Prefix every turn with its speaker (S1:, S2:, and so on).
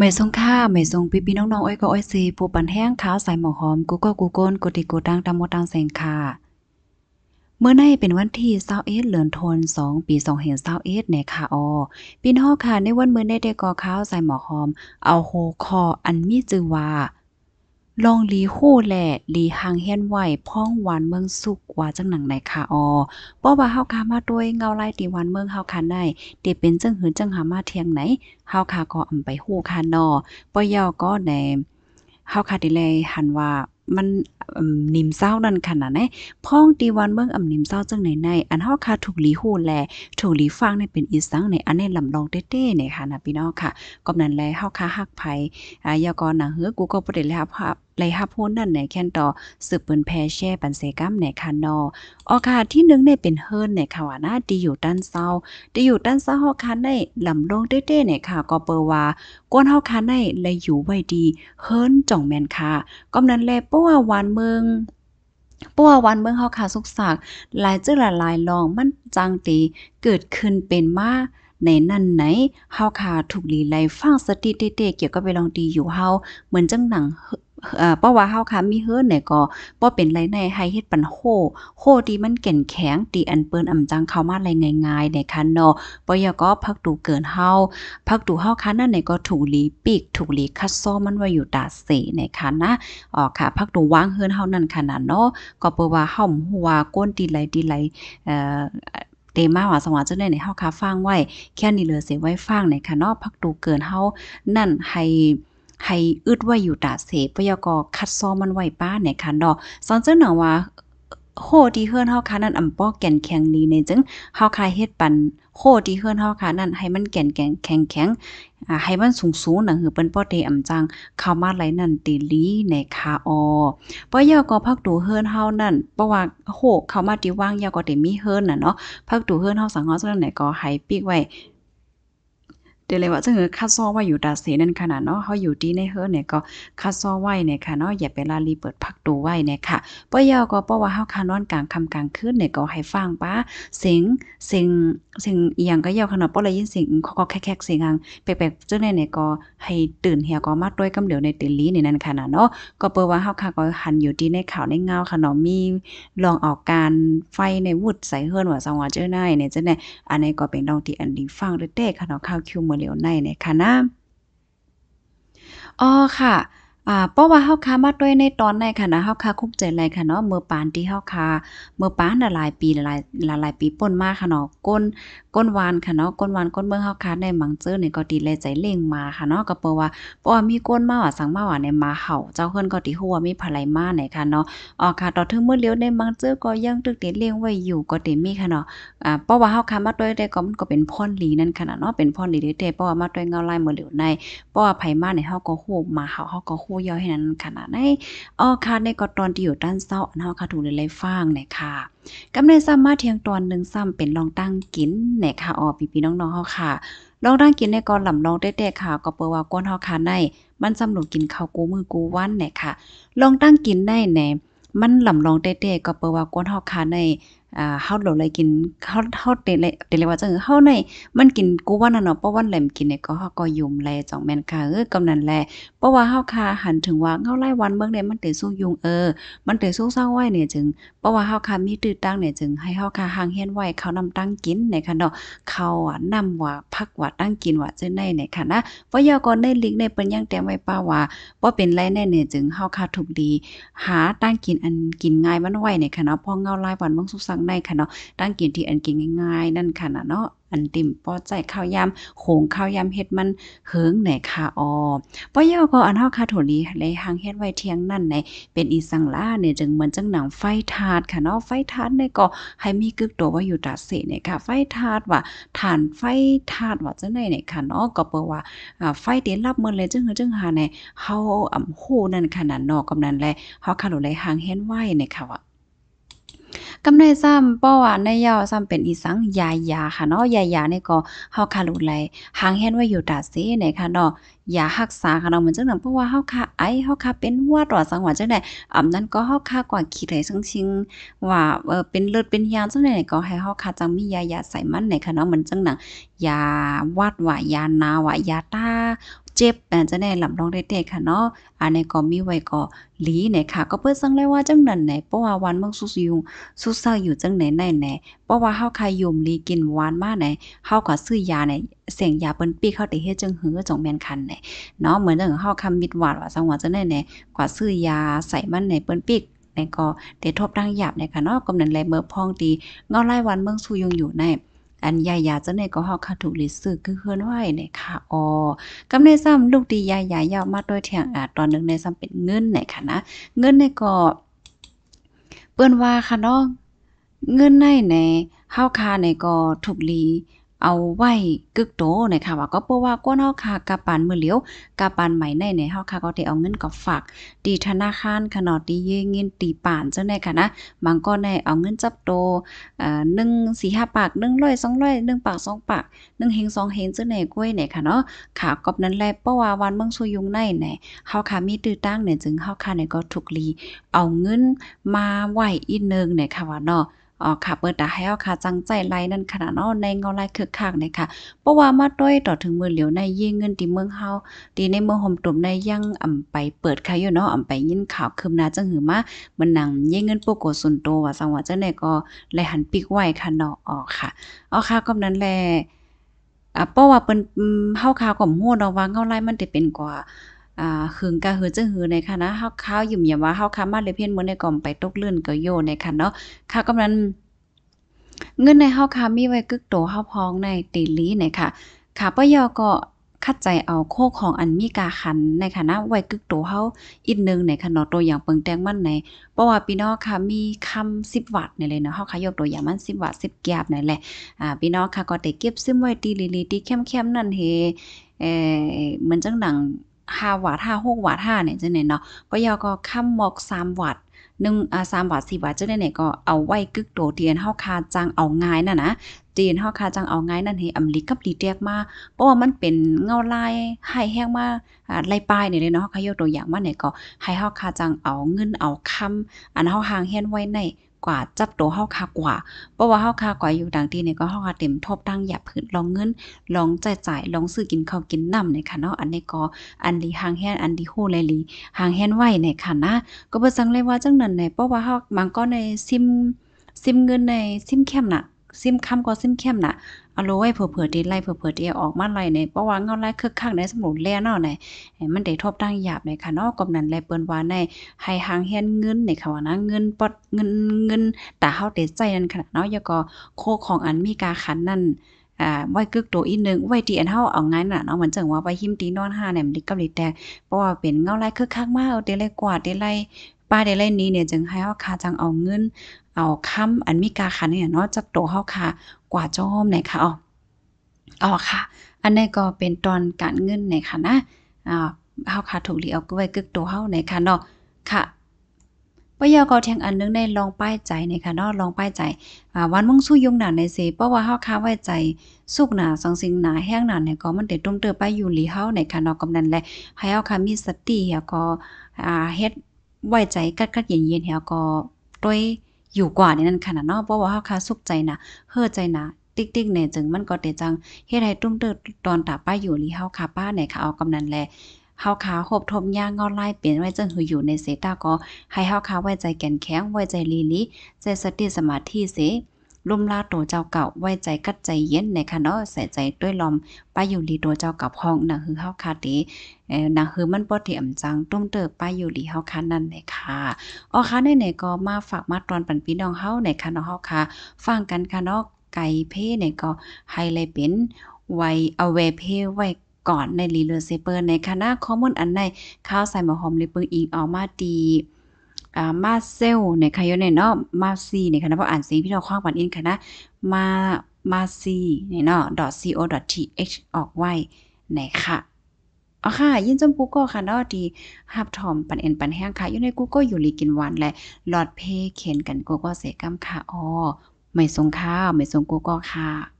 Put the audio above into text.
S1: ไม่ทรงค่าไม่ทรงพี่พี่น้องๆอ้อยก็อ้อยซีผู้ปันแห้งขาวใส่หมอกหอมกูก็กูโกนกูติกูตังตามโมตังแสงค่ะเมื่อในเป็นวันที่เศร้าเอสเหลือนทนสองปีสองเห็นเศร้าเอสในค่ะออพี่น้องค่ะในวันเมื่อในได้กอข้าวใส่หมอหอม เอาโฮคออันมีจือว่าลองหลีฮู้แหละหลีหางเฮียนไหวพ้องหวานเมืองสุกว่าจังหนังไหนค่ะออป้อว่าเฮาคามาด้วยเงาไล่ตีวันเมืองเฮาคันได้เดเป็นจังหืนจังหามาเทียงไหนเฮาคาก็อำไปฮู้คันนอป้อยอก็ในเฮาคาดิเลยหันว่ามันนิมเศร้านั่นขนาดไหนพ้องตีวันเมืองอำนิมเศร้าจังไหนในอันเฮาค่ะถูกหลีหูแลถูกหลีฟังในเป็นอีสังในอันในลำลองเต้ๆในค่ะนะพี่น้องค่ะก็นั้นแลเฮาค่ะฮักไผอ่ายากอนะเฮอกูก็บ่ได้รับภาพไหลฮับโพนนั่นในแค่นต่อสืบเปืนแพแช่ปันเซกัมในคันนอออกาที่นึงในเป็นเฮินในค่ะว่าน่าดีอยู่ด้านเศร้าดีอยู่ด้านเศร้าเฮาคในลำลำลงเต้ๆในค่ะ ก็เปอว่ากวนเฮาคในไเลยอยู่ไว้ดีเฮินจ่องแม่นค่ะก็นั้นแลเพราะว่าวันเมืองปัววันเมืองเฮาขาสุกสากหลายจื้อหลายลองมันจังตีเกิดขึ้นเป็นมาในนั่นไหนเฮาขาถูกลีไลฟังสติเตตเกี่ยวกับเวลองดีอยู่เฮาเหมือนจังหนังเพราะว่าเฮาค่ะมีเฮือนเนี่ยก็บ่เป็นไรในให้เฮ็ดปันโคโคทีมันแก่นแข็งตีอันเปิ้นอำจังเข้ามาไรง่ายๆเนี่ยค่ะเนาะบ่อย่าก็พักดูเกินเฮาพักดูเฮาค่ะนั่นเนี่ยก็ถูกลีปีก ถูกลีคัดซ้อมันไว้อยู่ตาเสเนี่ยค่ะนะอ๋อค่ะพักดูวางเฮือนเฮานั่นขนาดเนาะก็เปิ้ว่าเฮาหัวก้นตีไหลตีไหลเอ่อเตมาว่าสงว่าจังได๋ในเฮาคาฟังไว้แค่นี้เลยเสียไว้ฟังในคะเนาะพักดูเกินเฮานั่นให้ให้อึดไว้อยู่ตาเสปยกอคัดซ้อมมันไว้ป้าไหนค่ะเนาะซอนเจ้าหน่าว่าโคที่เฮือนเฮาคานั่นอ่ำป้อแก่นแข็งนี้ในจึงเฮาคายเฮ็ดปันโคที่เฮือนเฮาคานั่นให้มันแก่นแข็งแข็งแข็งอ่าให้มันสูงสูงหนังหือเปิ้นป้อเตอ่ำจังเข้ามาไหลนั่นตีลีในคาออป้อยอก็พักดูเฮือนเฮานั่นเพราะว่าโคเข้ามาที่ว่างยอก็เตมีเฮือนน่ะเนาะพักดูเฮือนเฮาสังเฮาจันไหนก็ให้ปีกไว้เดี๋ยวเลยว่าจะเหอคัดซ้อไว้อยู่ตาเสนั่นขนาดเนาะเขาอยู่ดีในเฮือเนี่ยก็คัดซ้อไว้เนี่ยค่ะเนาะอย่าไปลาลีเปิดพักดูไว้เนี่ยค่ะป้อยาก็ป้อว่าเฮาคานอนกลางคำกลางคืนเนี่ยก็ให้ฟังป้าเสียงเสียงเสียงอย่างก็ยาวขนาดป้อเลยยินเสียงคอกแคแค่เสียงอังแปลกๆเจเนี่ยเนี่ยก็ให้ตื่นเฮียก็มาด้วยกำเหล๋ยวในตลีนี่นั่นขนาดเนาะก็เปิดว่าเฮาค่ะก็หันอยู่ดีในข่าวในเงาค่ะเนาะมีลองออกการไฟในวุดใส่เฮือนว่าสังว่าเจ้าหน้าเนี่ยจเนี่ยอันนี้ก็เป็นดองที่อันดีฟังเต้ค่ะเนาะข่าวคิวเหมือนเหลียวในในคะนะอ๋อค่ะอ่าเพราะว่าเฮาคามาด้วยในตอนในค่ะนะเฮาคาคุ้มใจไรค่ะเนาะเมื่อปานที่เฮาคา เมื่อปานหลายปีหลายหลายหลายปีป่นมาค่ะเนาะก้นก้นวานค่ะเนาะก้นวานก้นเมื่อเฮาคาในหมังเจอเนี่ยก็ดีเลยใจเล่งมาค่ะเนาะก็เพราะว่าเพราะว่ามีก้นมาว่าสังมาว่าในมาเห่าเจ้าเพื่นก็ทีหัวมีภรรยมาไหนค่ะเนาะอ๋อค่ะต่อถึงเมื่อเลี้ยวในหมังเจอก็ยังตึกเด็ดเลี้ยงไว้อยู่ก็เต็มีค่ะเนาะอ่าเพราะว่าเฮาคามาด้วยได้ก็มันก็เป็นพ่อนหลีนั่นค่ะเนาะเป็นพ่อนหลีเด้เพราะว่ามาด้วยเงาลายเมื่อเหลียวในเพราะว่าไผมาในเฮาก็ฮู้มาเห่าเฮาก็ฮู้ยอยให้นั้นขนาดในออคาในกอตอนที่อยู่ด้านเศร้าอนเาคะถูกเลยฟังเนี่ยค่ะ กำเนิดซ้ำมาเทียงตอนหนึ่งซ้ำเป็นลองตั้งกินเนี่ยค่ะ ออพี่พี่น้องๆเฮาค่ะ ลองตั้งกินในกอนลำลองเต่ๆค่ะก็เปิว่าก้นเฮาคาในมันสำหรับกินข้าวกูมือกูวันเนี่ยค่ะ ลองตั้งกินได้แหนมันลำลองเต่ๆก็เปิว่าก้นเฮาคาใน่าเฮาเราเลยกินเฮาเฮาเตเลยเตเลยว่าจังเฮาในมันกินกูว่านั่นเนาะเพราะว่าแหลมกินเนี่ยก็เฮาก็ยุ่มแลจ่องแม่นค่ะเออกำนั้นแลเพราะว่าเฮาค่ะหันถึงว่าเฮาไล่วันเมืองเนี่ยมันเตสู้ยุงเออ มันเตสู้เศร้าไว้เนี่ยจึง เพราะว่าเฮาค่ะมีตื้อตั้งเนี่ยจึงให้เฮาค่ะห่างเฮียนไว้เขานำตั้งกินในค่ะเนาะเขาอ่ะนำว่าพักว่าตั้งกินว่าจในไดีในค่ะนะเพราะยาก่อนในลิกในเปิ้นยังแต้มไว้ป้าว่าบ่เป็นไรแน่เนี่ยจึงเฮาค่ะถูกดี หาตั้งกินอันกินง่ายมันไว้ในค่ะเนาะพอเงาลายวันเมืองสุ้งางในค่ะเนาะตั้งกินที่อันกินง่ายๆนั่นค่ะนะเนาะอันติมป้อใจข้าวยำโขงข้าวยำเฮ็ดมันเฮิงไหนค่ะออป้อย่อก็อันเฮาคาโถลีเลยหางเฮ็ดไว้เทียงนั่นในเป็นอีสังล่าเนี่ยจึงเหมือนจังหนังไฟถาดค่ะเนาะไฟถาดเนี่ยก็ให้มีกึกตัวว่าอยู่ตาเสเนี่ยค่ะไฟถาดว่าฐานไฟถาดว่าจังไหนเนี่ยค่ะเนาะก็เปว่าไฟเตียนรับเมื่อเลยจึงจึงหาในเฮาอ่ำโหนั่นขนาดนอกกำนันแลเฮาคาโถลีหางเฮ็ดไว้เนี่ยค่ะว่ากำไรซ้ำป้อว่าในยาวซ้ำเป็นอีสังยายาค่ะเนาะยายานี่ก็เฮาคาลูไหลหางแฮนไว้อยู่ตาเสไหนค่ะเนาะอย่ารักษาค่ะเนาะเหมือนจังนั้นเพราะว่าเฮาค่ะไอเฮาค่ะเป็นวัดตอดสังหวัดจังได้อำนั้น ก็เฮาค่ะกว่า คิดให้ซังชิงว่าเออเป็นเลือดเป็นยามจังได๋ก็ให้เฮาค่ะจังมียายาใส่มันไหนค่ะเนาะเหมือนจังนั้นยาวัดว่า ยานาว่า ยาตาเจ็บแปนจะแน่ลำรองได้เตะค่ะเนาะอันี้ก็มีไว้ก็หลีไหนค่ะ ก็เพื่อสั่งเลยว่าจังนั้นไหนเพราะว่าวันเมืองสุสยุงสุเศร้าอยู่จังไหนไหนนเพราะว่าเฮาใครย่มลีกินหวานมาไหนเฮาก็ซื้อยาไหนเสียงยาเปิ้นปี้เข้าตีเฮ็ดจังหือจงแม่นคันไหนเนาะเหมือนจังเฮาคำมิดหวาดว่าสังว่าจังไหนไหนกว่าซื้อยาใส่มันไหนเปิ้นปี้หนก็ได้ทบดังหยาบเนค่ะเนาะกำนันแลเมื่อพ้องตีเงาไล่วันเมืองสุยุงอยู่ในอันยายาเจ้เนี่ยก็หฮาคาถูกลิสื้อคือเฮือนไหว้เนี่ยค่ะอ๋อกำในซ้ำลูกดียายายาวมาด้วยแทงอาตอนนึงในซ้ำเป็นเงินเนี่ยค่ะนะเงินเนี่ยก็ เปิ้นว่าค่ะเนอะเงินในในเฮาคาในก็ถูกลีเอาไว้กึกโตนะคะว่าก็เพราะว่าก้นเฮาค่ะกะปานมื้อเหลียวกะปานใหม่ในเนี่ยเฮาค่ะก็ได้เอาเงินก็ฝากตีธนาคารขนาดตีเยเงินตีป่านจังได๋ค่ะนะบางก็ได้เอาเงินจับโตเอ่อ1 4 5ปาก100 200 1ปาก2ปาก1เฮง2เฮงจังได๋กล้เนี่ยค่ะเนาะค่ะกอบนั้นแลเพราะว่าวันเมืองซุยุงในไหนเฮาค่ะมีตื้อตั้งเนี่ยจึงเฮาค่ะเนี่ยก็ถูกลี เอาเงินมาไว้อีกนึงเนี่ยค่ะว่าเนาะอ๋อค่ะ เปิดตาให้เอาค่ะจังใจไรนั่นขนาดนาะในเงาลายคึกคักนยคะเพราะว่ามาด้วยต่อถึงมือเหลียวในยี่เงินตีเมืองเฮาตีในเมืองห่มตุ่มในยังอ่ำไปเปิดค่ะอยู่เนาะอ่ำไปยินข่าว คืมนาจังหือมามันหนังยี่เงินโปโกสุนโตว่าสังว่าจังไหนก็เลยหันปิกไหวค่ะเนาะอ๋อค่ะอ๋อค่ะก็นั้นแหละอ่ะเพราะว่าเปิ้นเฮาข่าวก็ฮู้เนาะว่าเงาลายมันสิเป็นกว่าอ่าหึงกะหือจึงหือในค่ะนะเฮาข้าวยิ่มยามว่าเฮาค้ามาเลยเพี้ยนเมื่อในกล่อมไปตกเลื่อนก็โยในค่ะเนาะค่ะกำนั้นเงินในเฮาค้ามีไว้กึกโตเฮาพองในตีลีในค่ะค่ะปยอ ก็คัดใจเอาโคของอันมีกาขันในคณะไว้กึกโตเฮาอีกนึงในคณะตัวอย่างเปิงแตงมันในเพราะว่าพี่น้องค่ะ มีคำ10วัตในเลยเนาะ เฮาค่ะยกตัวอย่างมัน10วัต10แกบนั่นแหละ อ่าพี่น้องค่ะก็ได้เก็บซึมไว้ตีลีลีตีเข้มๆนั่นเฮเอ่อเหมือนจังหนังห้าวัต้าหกวัตห้าเนี่ยจังไหนเนาะปยอก็ค้ำหมอกสามวัตหนึ่งอ่าสามวัดสี่บจทเจ้าเนี่ยก็เอาไว้กึกโตเตียนห้าคาจังเอาง่ายน่ะนะเตียนห้าคาจังเอาง่ายนั่นเห้อัมลิกับลีแตกมาเพราะว่ามันเป็นเงาลายให้แห้งมาอ่าไล่ปลายเนี่ยเลยเนาะเฮาายกตัวอย่างมาเนี่ยก็ ให้เฮาคาจังเอาเงินเอาคำอันห้าหางแฮนไว้ในกว่าจับตัวเฮาคากว่า เพราะว่าเฮาคากว่าอยู่ดังที่นี่ก็เฮาคาเต็มทบตั้งหยับพื้นลองเงิน ลองจ่ายจ่ายลองซื้อกินข้าวกินน้ำในค่ะเนาะอันนี้ก็อันดีห่างแฮนอันดีฮูเลยลีห่างแฮนไว้ในค่ะนะก็บ่จังเลยว่าจังนั้นในเพราะว่าเฮาบางก็ในซิมซิมเงินในซิมเข้มน่ะซิมคำก็ซิมเข้มน่ะอาลไว้เผื่อเผื่อดีไล่เผื่อเผื่อีออกมาไล่เนี่ยเพราะว่าเงาไล่คึกคักในสมุนแล่เอาะในมันได้ทบตั้งหยาบในค่ะนากกำนันแลเปิ้นว่าในให้หางเฮียนเงินในค่ะว่านะเงินปดเงินเงินตาเฮาเตใจนั่นค่ะเนาะยก็โคของอันมีกาขันนั่นอ่าไว้กึกตัวอีนึงไว้ตีอันเฮาเอาง่านน่ะเนาะมันจังว่าไปหิมตีนอนหาเนี่ยมันดิกับาลิแต่เพราะว่าเป็นเงาไล่คึกคักมากเอาเตไล่กว่าเตไล่ป้าเดเล่นนี้เนี่ยจึงให้เฮาคาจังเอาเงิน เอาคำอันมีกาคันเนี่ยเนาะจักโตเฮาคากว่าจอมไหนค่ะอ๋ออค่ะ อันนี้ก็เป็นตอนการเงินไหนค่ะนะอ่าเฮาค่ะถูกหลีเอาไว้กึกตัวเฮาไหนคะเนาะค่ะปยอกอแทงอันนึงในลองป้ายใจในค่ะเนาะลองป้ายใจอ่าวันมุ่งสู้ยุ่งหนาในเสเพราะว่าเฮาค้าไว้ใจสุกหนาสองสิ่งหนาแห้งหนาเนี่ยก็มันเด็ดตุ้มเตอปอยู่หลีเฮาในค่ะเนาะกำนั้นแหละให้เฮาค่ามีสติเฮาก็อ่าเฮ็ดไว้ใจกัดกัดเย็นๆเฮาก็ด้วยอยู่กว่านี่นั่นขนาดเนาะเพราะว่าเฮาคาสุขใจนะเฮือใจนะ ติ๊กติ๊กเนี่ยจึงมันก็เตจังเฮ็ดให้ตุ้มเตอดตอนตาป้าอยู่ลีเฮาคาป้าเนี่ยค่ะเอากำนันแลเฮาขาหบทบย่างงอไล่เปลี่ยนไว้จังหืออยู่ในเสตาก็ให้เฮาขาไว้ใจแก่นแข็งไว้ใจลีลีใจสติสมาธิเสลุมลาตัวเจ้าเก่าไว้ใจกัดใจเย็นในคันเนาะใส่ใจด้วยลมป้าอยู่ดีตัวเจ้าเก่าพองนะคือเฮาคาเีเออนะคือมันปวดเถียมจังตุ้มเติบป้าอยู่ดีเฮาคานั่นเลยค่ะอ้อค่ะไหนก็มาฝากมาตอนปันพี่น้องเฮาในคันเนาะเฮาค่ะ ฟังกันค่ะเนาะไก่เพ่เนี่ยก็ไฮไลท์เป็นไวเอาเวเพไว้ก่อนในลีเลอร์เซเปอร์ในคณะข้อมูลอันในข้าวใส่หมอหอมลิปึงอิงออกมาดีามาเซลในี่ยเนี่ยเนาะมาซีในคณะเพราะอ่านซสีงพี่น้องข้างปันอินคณะมา มาซีเนี่ยเนาะ .co .th ออกไว้ไหนค่ะอ๋อค่ะยินจมกูก็ค่ะเนาะดีฮับทอมปันเอ็นปันแห้งค่ะ อยู่ในกูก็อยู่ลีกินวันและหลอดเพเข็นกันกูก็เสกํำค่ะอ๋อไม่ทรงข้าวไม่ทรงกูก็ค่ะ